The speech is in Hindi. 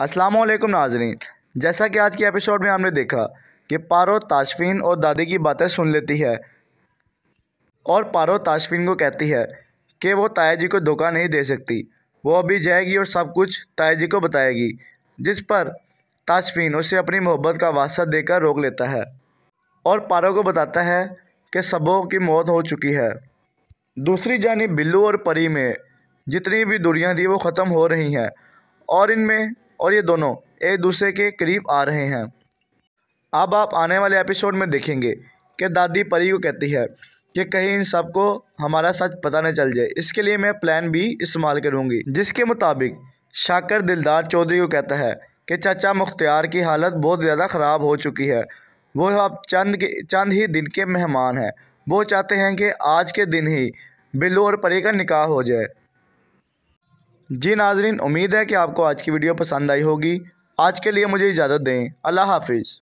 असलम नाजरीन जैसा कि आज के एपिसोड में हमने देखा कि पारो ताशफीन और दादी की बातें सुन लेती है और पारो ताशफीन को कहती है कि वो ताया जी को धोखा नहीं दे सकती वो अभी जाएगी और सब कुछ ताया जी को बताएगी जिस पर ताशफीन उसे अपनी मोहब्बत का वास्ता देकर रोक लेता है और पारो को बताता है कि सबों की मौत हो चुकी है दूसरी जानी बिल्लू और परी में जितनी भी दूरियाँ थी वो ख़त्म हो रही हैं और इनमें और ये दोनों एक दूसरे के करीब आ रहे हैं अब आप आने वाले एपिसोड में देखेंगे कि दादी परी को कहती है कि कहीं इन सब को हमारा सच पता न चल जाए इसके लिए मैं प्लान भी इस्तेमाल करूँगी जिसके मुताबिक शाकर दिलदार चौधरी को कहता है कि चाचा मुख्तियार की हालत बहुत ज़्यादा ख़राब हो चुकी है वो अब चंद के चंद ही दिन के मेहमान हैं वो चाहते हैं कि आज के दिन ही बिल्लू और परी का निकाह हो जाए जी नाजरीन उम्मीद है कि आपको आज की वीडियो पसंद आई होगी आज के लिए मुझे इजाज़त दें अल्लाह हाफिज़